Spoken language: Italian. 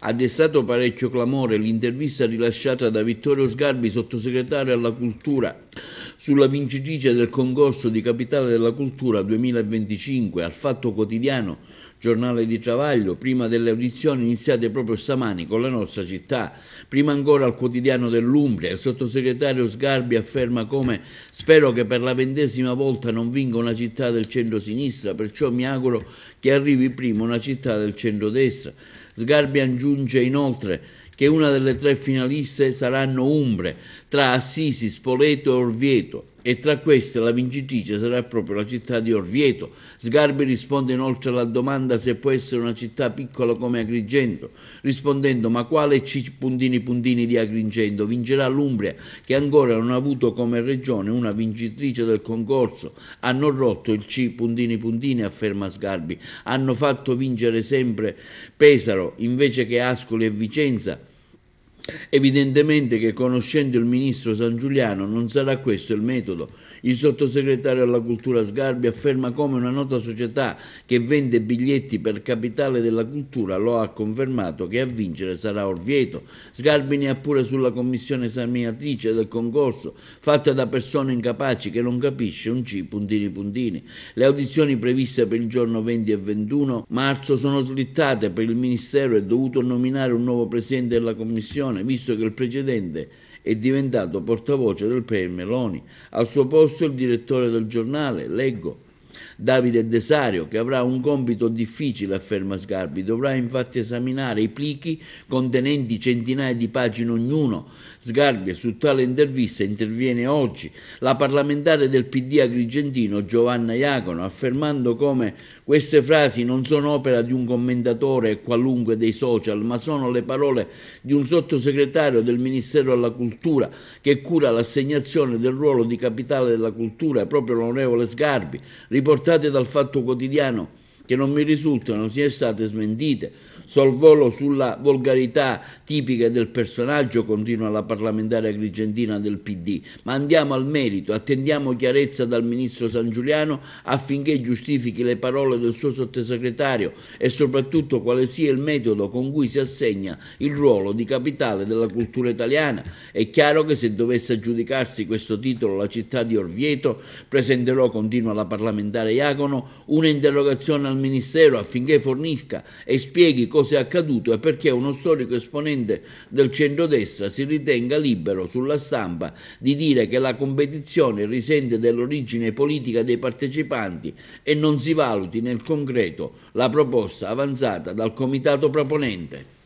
Ha destato parecchio clamore l'intervista rilasciata da Vittorio Sgarbi, sottosegretario alla cultura, sulla vincitrice del concorso di Capitale della Cultura 2025 al Fatto Quotidiano, giornale di Travaglio, prima delle audizioni iniziate proprio stamani con la nostra città, prima ancora al quotidiano dell'Umbria, il sottosegretario Sgarbi afferma come spero che per la ventesima volta non vinca una città del centro-sinistra, perciò mi auguro che arrivi prima una città del centro-destra. Sgarbi aggiunge inoltre che una delle tre finaliste saranno Umbre, tra Assisi, Spoleto e Orvieto, e tra queste la vincitrice sarà proprio la città di Orvieto. Sgarbi risponde inoltre alla domanda se può essere una città piccola come Agrigento, rispondendo ma quale C puntini puntini di Agrigento vincerà l'Umbria che ancora non ha avuto come regione una vincitrice del concorso. Hanno rotto il C puntini puntini, afferma Sgarbi. Hanno fatto vincere sempre Pesaro invece che Ascoli e Vicenza Evidentemente che conoscendo il ministro San Giuliano non sarà questo il metodo. Il sottosegretario alla cultura Sgarbi afferma come una nota società che vende biglietti per capitale della cultura lo ha confermato che a vincere sarà Orvieto. Sgarbi ne ha pure sulla commissione esaminatrice del concorso, fatta da persone incapaci che non capisce un C puntini puntini. Le audizioni previste per il giorno 20 e 21 marzo sono slittate per il Ministero è dovuto nominare un nuovo presidente della commissione situazione, visto che il precedente è diventato portavoce del PM Meloni. Al suo posto il direttore del giornale, leggo, Davide Desario, che avrà un compito difficile, afferma Sgarbi, dovrà infatti esaminare i plichi contenenti centinaia di pagine ognuno. Sgarbi su tale intervista interviene oggi la parlamentare del PD agrigentino Giovanna Iacono, affermando come queste frasi non sono opera di un commentatore qualunque dei social, ma sono le parole di un sottosegretario del Ministero alla Cultura che cura l'assegnazione del ruolo di capitale della cultura, proprio l'onorevole Sgarbi, riportate dal Fatto Quotidiano che non mi risultano sia state smentite. Sorvolo sulla volgarità tipica del personaggio, continua la parlamentare agrigentina del PD, ma andiamo al merito, attendiamo chiarezza dal ministro San Giuliano affinché giustifichi le parole del suo sottosegretario e soprattutto quale sia il metodo con cui si assegna il ruolo di capitale della cultura italiana. È chiaro che se dovesse aggiudicarsi questo titolo la città di Orvieto, presenterò, continua la parlamentare Iacono, un'interrogazione al al Ministero affinché fornisca e spieghi cosa è accaduto e perché uno storico esponente del centrodestra si ritenga libero sulla stampa di dire che la competizione risente dell'origine politica dei partecipanti e non si valuti nel concreto la proposta avanzata dal comitato proponente.